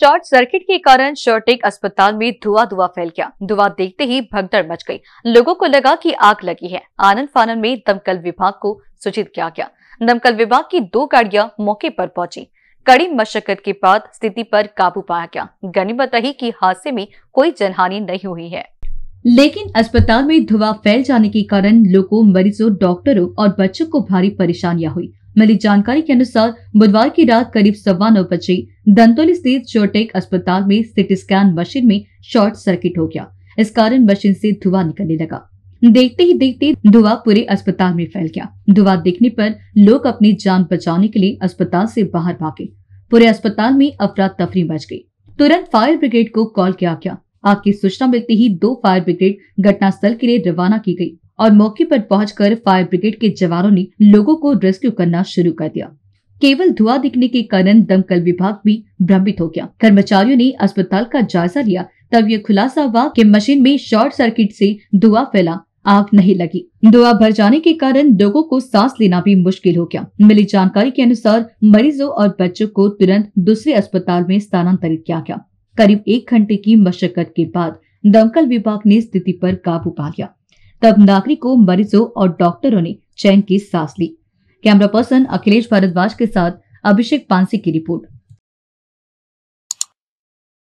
short circuit के कारण शॉर्टेक अस्पताल में धुआं धुआं फैल गया धुआं देखते ही भगदड़ मच गई लोगों को लगा कि आग लगी है आनंद फानन में दमकल विभाग को सूचित किया गया दमकल विभाग की दो गाड़ियां मौके पर पहुंची कड़ी मशक्कत के बाद स्थिति पर काबू पाया गया गनीमत रही कि हादसे में कोई जनहानि नहीं हुई है लेकिन अस्पताल में धुआं फैल जाने के कारण लोगों मरीजों डॉक्टरों और बच्चों को भारी परेशानियां हुई मिली जानकारी के अनुसार बुधवार की रात करीब सवा नौ बजे दंतोली स्थित चोटेक अस्पताल में सिटी स्कैन मशीन में शॉर्ट सर्किट हो गया इस कारण मशीन से धुआं निकलने लगा देखते ही देखते धुआं पूरे अस्पताल में फैल गया धुआं देखने पर लोग अपनी जान बचाने के लिए अस्पताल से बाहर भागे पूरे अस्पताल में अफरा तफरी मच गई तुरंत फायर ब्रिगेड को कॉल किया गया आग की सूचना मिलते ही दो फायर ब्रिगेड घटनास्थल के लिए रवाना की गई और मौके पर पहुंचकर फायर ब्रिगेड के जवानों ने लोगों को रेस्क्यू करना शुरू कर दिया केवल धुआं दिखने के कारण दमकल विभाग भी भ्रमित हो गया कर्मचारियों ने अस्पताल का जायजा लिया तब ये खुलासा हुआ कि मशीन में शॉर्ट सर्किट से धुआं फैला आग नहीं लगी धुआं भर जाने के कारण लोगों को सांस लेना भी मुश्किल हो गया मिली जानकारी के अनुसार मरीजों और बच्चों को तुरंत दूसरे अस्पताल में स्थानांतरित किया गया करीब एक घंटे की मशक्कत के बाद दमकल विभाग ने स्थिति पर काबू पा लिया तब नागरिकों मरीजों और डॉक्टरों ने चैन की सांस ली कैमरा पर्सन अखिलेश भारद्वाज के साथ अभिषेक पांसी की रिपोर्ट